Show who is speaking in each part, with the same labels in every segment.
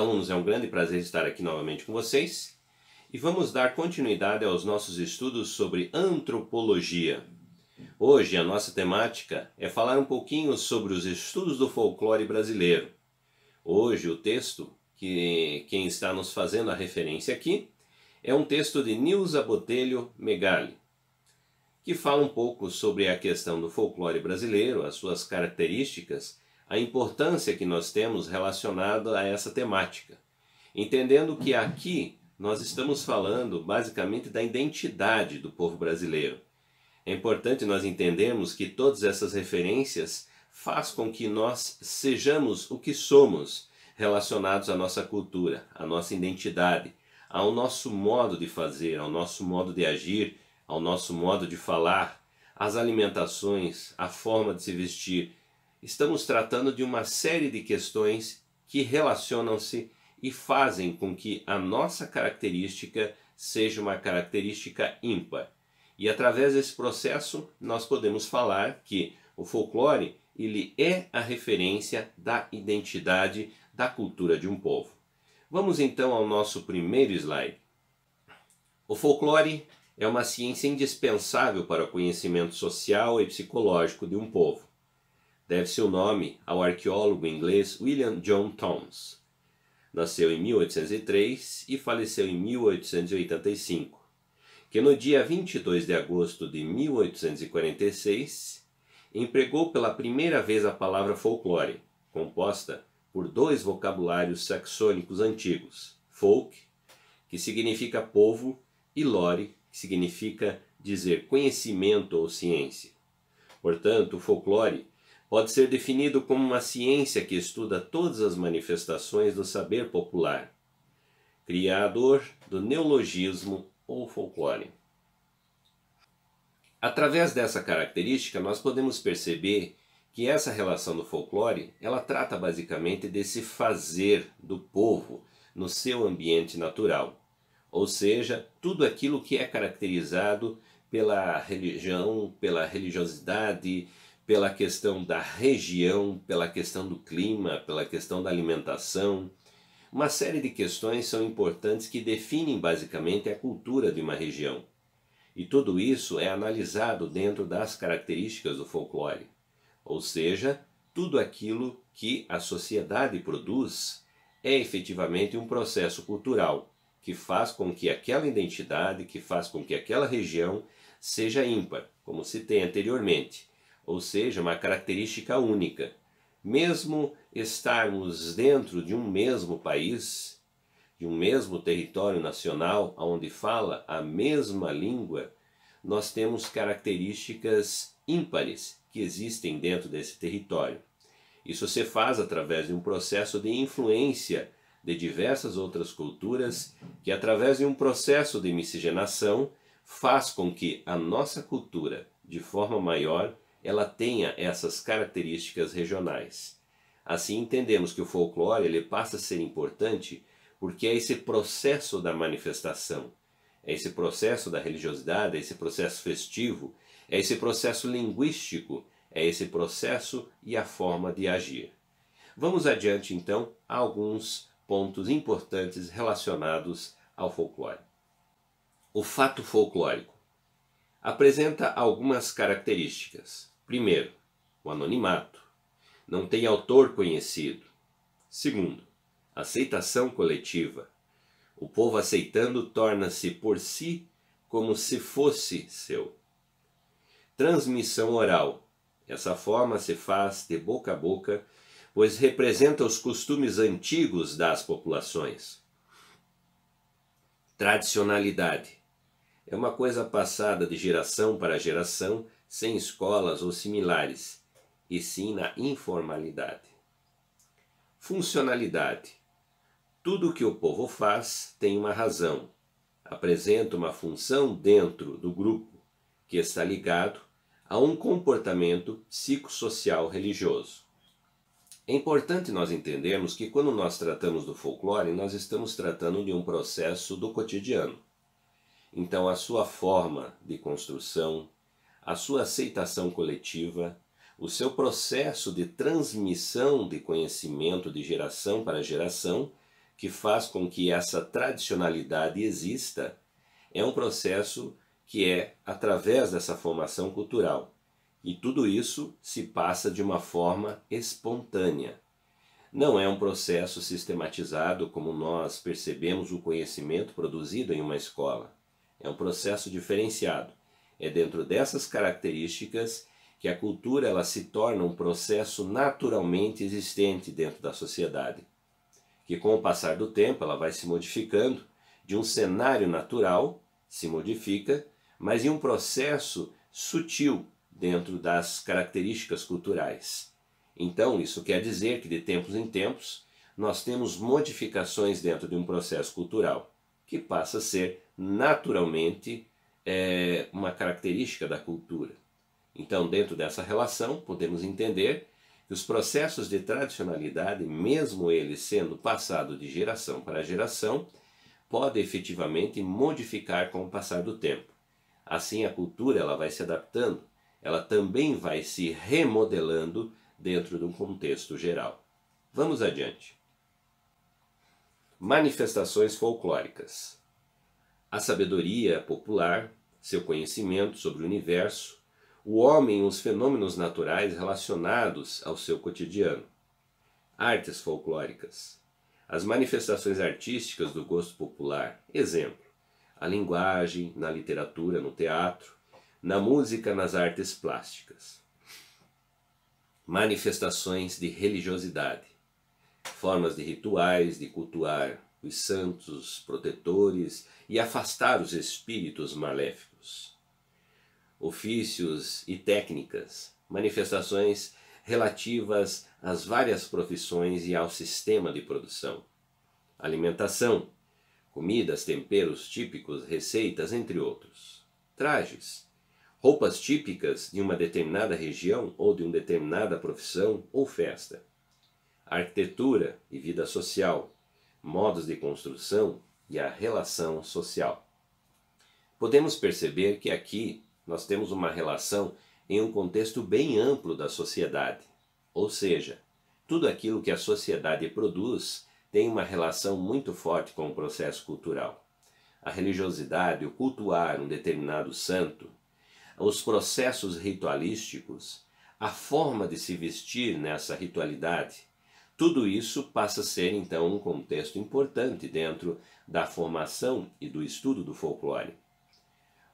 Speaker 1: alunos, é um grande prazer estar aqui novamente com vocês e vamos dar continuidade aos nossos estudos sobre antropologia. Hoje a nossa temática é falar um pouquinho sobre os estudos do folclore brasileiro. Hoje o texto que quem está nos fazendo a referência aqui é um texto de Nilza Botelho Megali, que fala um pouco sobre a questão do folclore brasileiro, as suas características a importância que nós temos relacionada a essa temática. Entendendo que aqui nós estamos falando basicamente da identidade do povo brasileiro. É importante nós entendermos que todas essas referências faz com que nós sejamos o que somos relacionados à nossa cultura, à nossa identidade, ao nosso modo de fazer, ao nosso modo de agir, ao nosso modo de falar, às alimentações, à forma de se vestir, estamos tratando de uma série de questões que relacionam-se e fazem com que a nossa característica seja uma característica ímpar. E através desse processo, nós podemos falar que o folclore ele é a referência da identidade da cultura de um povo. Vamos então ao nosso primeiro slide. O folclore é uma ciência indispensável para o conhecimento social e psicológico de um povo deve seu nome ao arqueólogo inglês William John Thoms. Nasceu em 1803 e faleceu em 1885, que no dia 22 de agosto de 1846 empregou pela primeira vez a palavra folclore, composta por dois vocabulários saxônicos antigos, folk, que significa povo, e lore, que significa dizer conhecimento ou ciência. Portanto, o folclore pode ser definido como uma ciência que estuda todas as manifestações do saber popular, criador do neologismo ou folclore. Através dessa característica, nós podemos perceber que essa relação do folclore, ela trata basicamente desse fazer do povo no seu ambiente natural, ou seja, tudo aquilo que é caracterizado pela religião, pela religiosidade, pela questão da região, pela questão do clima, pela questão da alimentação. Uma série de questões são importantes que definem basicamente a cultura de uma região. E tudo isso é analisado dentro das características do folclore, ou seja, tudo aquilo que a sociedade produz é efetivamente um processo cultural que faz com que aquela identidade, que faz com que aquela região seja ímpar, como se tem anteriormente, ou seja, uma característica única. Mesmo estarmos dentro de um mesmo país, de um mesmo território nacional, onde fala a mesma língua, nós temos características ímpares que existem dentro desse território. Isso se faz através de um processo de influência de diversas outras culturas, que através de um processo de miscigenação faz com que a nossa cultura, de forma maior, ela tenha essas características regionais. Assim entendemos que o folclore ele passa a ser importante porque é esse processo da manifestação, é esse processo da religiosidade, é esse processo festivo, é esse processo linguístico, é esse processo e a forma de agir. Vamos adiante então a alguns pontos importantes relacionados ao folclore. O fato folclórico apresenta algumas características. Primeiro, o anonimato. Não tem autor conhecido. Segundo, aceitação coletiva. O povo aceitando torna-se por si como se fosse seu. Transmissão oral. Essa forma se faz de boca a boca, pois representa os costumes antigos das populações. Tradicionalidade. É uma coisa passada de geração para geração sem escolas ou similares, e sim na informalidade. Funcionalidade: tudo o que o povo faz tem uma razão, apresenta uma função dentro do grupo que está ligado a um comportamento psicossocial religioso. É importante nós entendermos que quando nós tratamos do folclore, nós estamos tratando de um processo do cotidiano. Então, a sua forma de construção, a sua aceitação coletiva, o seu processo de transmissão de conhecimento de geração para geração, que faz com que essa tradicionalidade exista, é um processo que é através dessa formação cultural. E tudo isso se passa de uma forma espontânea. Não é um processo sistematizado como nós percebemos o conhecimento produzido em uma escola. É um processo diferenciado. É dentro dessas características que a cultura ela se torna um processo naturalmente existente dentro da sociedade, que com o passar do tempo ela vai se modificando de um cenário natural, se modifica, mas em um processo sutil dentro das características culturais. Então, isso quer dizer que de tempos em tempos nós temos modificações dentro de um processo cultural que passa a ser naturalmente é uma característica da cultura. Então, dentro dessa relação, podemos entender que os processos de tradicionalidade, mesmo eles sendo passados de geração para geração, podem efetivamente modificar com o passar do tempo. Assim, a cultura ela vai se adaptando, ela também vai se remodelando dentro de um contexto geral. Vamos adiante. Manifestações folclóricas. A sabedoria popular, seu conhecimento sobre o universo, o homem e os fenômenos naturais relacionados ao seu cotidiano. Artes folclóricas. As manifestações artísticas do gosto popular. Exemplo: a linguagem, na literatura, no teatro, na música, nas artes plásticas. Manifestações de religiosidade. Formas de rituais, de cultuar, os santos protetores e afastar os espíritos maléficos. Ofícios e técnicas, manifestações relativas às várias profissões e ao sistema de produção. Alimentação, comidas, temperos típicos, receitas, entre outros. Trajes, roupas típicas de uma determinada região ou de uma determinada profissão ou festa. Arquitetura e vida social, modos de construção e a relação social. Podemos perceber que aqui nós temos uma relação em um contexto bem amplo da sociedade, ou seja, tudo aquilo que a sociedade produz tem uma relação muito forte com o processo cultural. A religiosidade, o cultuar um determinado santo, os processos ritualísticos, a forma de se vestir nessa ritualidade, tudo isso passa a ser então um contexto importante dentro da formação e do estudo do folclore.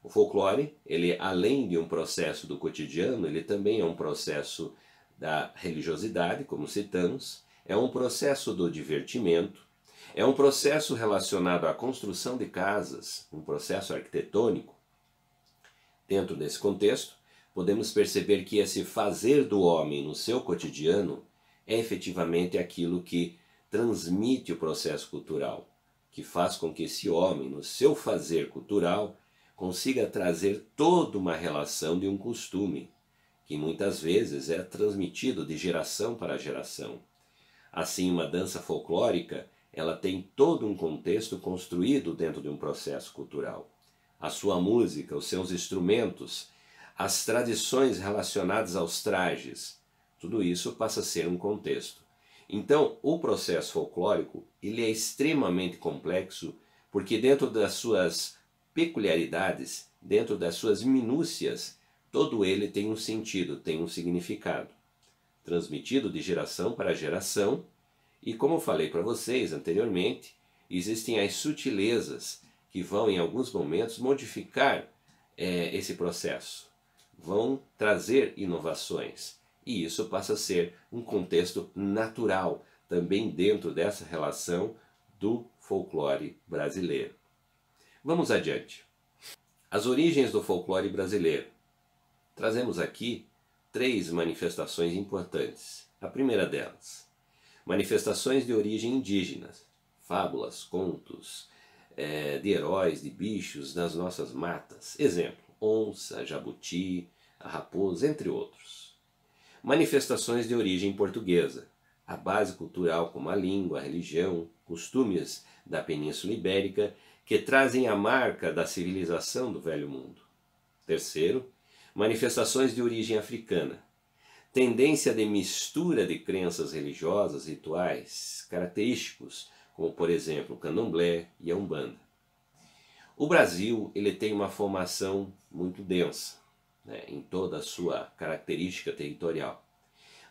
Speaker 1: O folclore, ele além de um processo do cotidiano, ele também é um processo da religiosidade, como citamos, é um processo do divertimento, é um processo relacionado à construção de casas, um processo arquitetônico. Dentro desse contexto, podemos perceber que esse fazer do homem no seu cotidiano é efetivamente aquilo que transmite o processo cultural, que faz com que esse homem, no seu fazer cultural, consiga trazer toda uma relação de um costume, que muitas vezes é transmitido de geração para geração. Assim, uma dança folclórica, ela tem todo um contexto construído dentro de um processo cultural. A sua música, os seus instrumentos, as tradições relacionadas aos trajes, tudo isso passa a ser um contexto. Então, o processo folclórico ele é extremamente complexo porque dentro das suas peculiaridades, dentro das suas minúcias, todo ele tem um sentido, tem um significado, transmitido de geração para geração. E como falei para vocês anteriormente, existem as sutilezas que vão em alguns momentos modificar é, esse processo, vão trazer inovações e isso passa a ser um contexto natural também dentro dessa relação do folclore brasileiro. Vamos adiante. As origens do folclore brasileiro. Trazemos aqui três manifestações importantes. A primeira delas, manifestações de origem indígenas, fábulas, contos é, de heróis, de bichos nas nossas matas. Exemplo, onça, jabuti, raposa, entre outros manifestações de origem portuguesa. A base cultural, como a língua, a religião, costumes da Península Ibérica, que trazem a marca da civilização do Velho Mundo. Terceiro, manifestações de origem africana. Tendência de mistura de crenças religiosas, rituais, característicos, como por exemplo o candomblé e a umbanda. O Brasil ele tem uma formação muito densa né, em toda a sua característica territorial.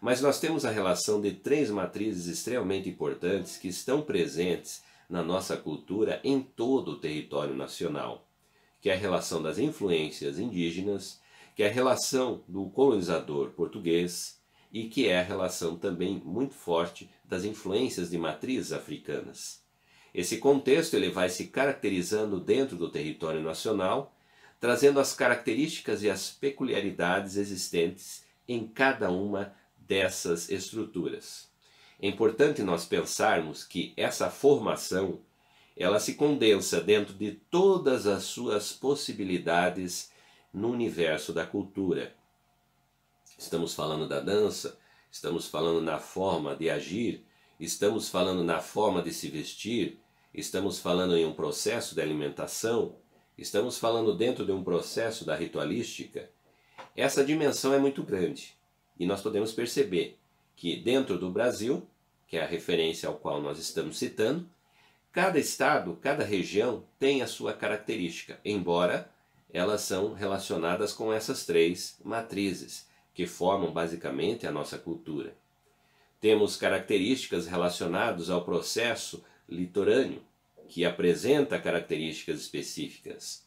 Speaker 1: Mas nós temos a relação de três matrizes extremamente importantes que estão presentes na nossa cultura em todo o território nacional, que é a relação das influências indígenas, que é a relação do colonizador português e que é a relação também muito forte das influências de matrizes africanas. Esse contexto ele vai se caracterizando dentro do território nacional trazendo as características e as peculiaridades existentes em cada uma dessas estruturas. É importante nós pensarmos que essa formação ela se condensa dentro de todas as suas possibilidades no universo da cultura. Estamos falando da dança, estamos falando na forma de agir, estamos falando na forma de se vestir, estamos falando em um processo de alimentação, estamos falando dentro de um processo da ritualística, essa dimensão é muito grande. E nós podemos perceber que dentro do Brasil, que é a referência ao qual nós estamos citando, cada estado, cada região tem a sua característica, embora elas são relacionadas com essas três matrizes que formam basicamente a nossa cultura. Temos características relacionadas ao processo litorâneo, que apresenta características específicas.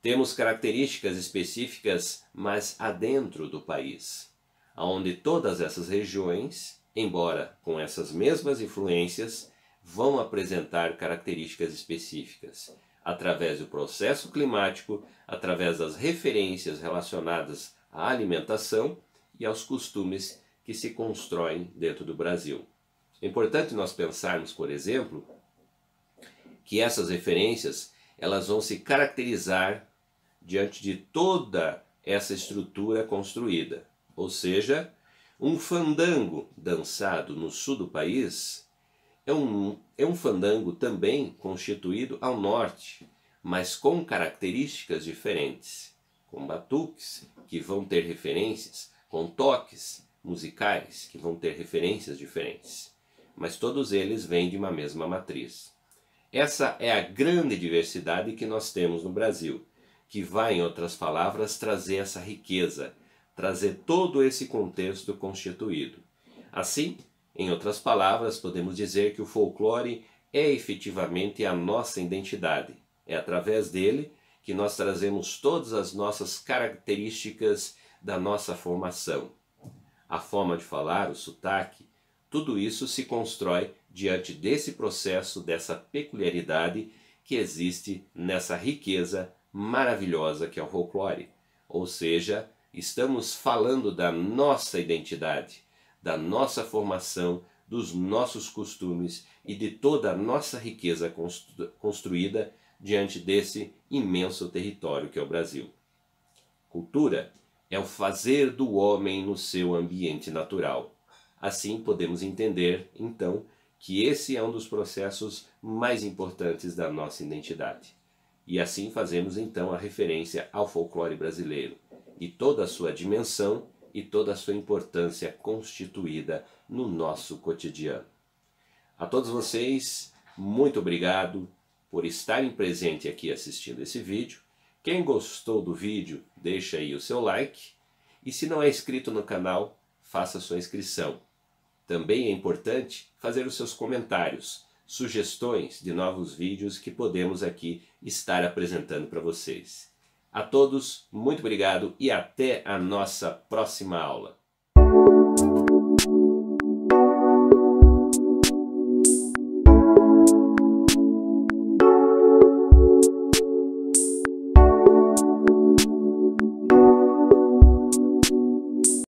Speaker 1: Temos características específicas mais adentro do país, onde todas essas regiões, embora com essas mesmas influências, vão apresentar características específicas, através do processo climático, através das referências relacionadas à alimentação e aos costumes que se constroem dentro do Brasil. É importante nós pensarmos, por exemplo, que essas referências elas vão se caracterizar diante de toda essa estrutura construída. Ou seja, um fandango dançado no sul do país é um, é um fandango também constituído ao norte, mas com características diferentes, com batuques que vão ter referências, com toques musicais que vão ter referências diferentes, mas todos eles vêm de uma mesma matriz. Essa é a grande diversidade que nós temos no Brasil, que vai, em outras palavras, trazer essa riqueza, trazer todo esse contexto constituído. Assim, em outras palavras, podemos dizer que o folclore é efetivamente a nossa identidade. É através dele que nós trazemos todas as nossas características da nossa formação. A forma de falar, o sotaque, tudo isso se constrói diante desse processo, dessa peculiaridade que existe nessa riqueza maravilhosa que é o folclore. Ou seja, estamos falando da nossa identidade, da nossa formação, dos nossos costumes e de toda a nossa riqueza constru construída diante desse imenso território que é o Brasil. Cultura é o fazer do homem no seu ambiente natural. Assim, podemos entender, então, que esse é um dos processos mais importantes da nossa identidade. E assim fazemos então a referência ao folclore brasileiro e toda a sua dimensão e toda a sua importância constituída no nosso cotidiano. A todos vocês, muito obrigado por estarem presentes aqui assistindo esse vídeo. Quem gostou do vídeo, deixa aí o seu like. E se não é inscrito no canal, faça sua inscrição. Também é importante fazer os seus comentários, sugestões de novos vídeos que podemos aqui estar apresentando para vocês. A todos, muito obrigado e até a nossa próxima aula.